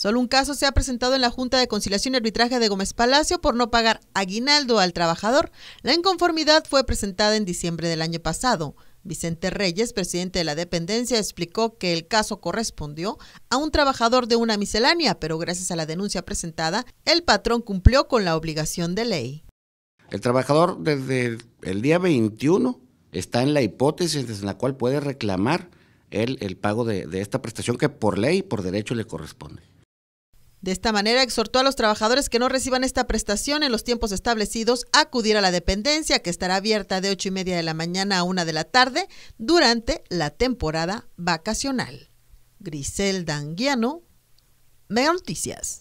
Solo un caso se ha presentado en la Junta de Conciliación y Arbitraje de Gómez Palacio por no pagar aguinaldo al trabajador. La inconformidad fue presentada en diciembre del año pasado. Vicente Reyes, presidente de la dependencia, explicó que el caso correspondió a un trabajador de una miscelánea, pero gracias a la denuncia presentada, el patrón cumplió con la obligación de ley. El trabajador desde el día 21 está en la hipótesis desde la cual puede reclamar el, pago de, de esta prestación que por ley y por derecho le corresponde. De esta manera, exhortó a los trabajadores que no reciban esta prestación en los tiempos establecidos a acudir a la dependencia, que estará abierta de ocho y media de la mañana a una de la tarde durante la temporada vacacional. Grisel Danguiano, Mega Noticias.